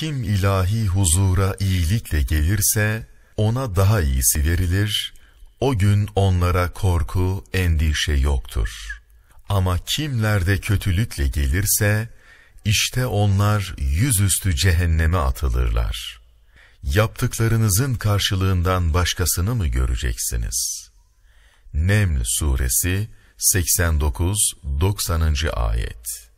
Kim ilahi huzura iyilikle gelirse ona daha iyisi verilir. O gün onlara korku, endişe yoktur. Ama kimlerde kötülükle gelirse işte onlar yüzüstü cehenneme atılırlar. Yaptıklarınızın karşılığından başkasını mı göreceksiniz? Neml suresi 89-90. ayet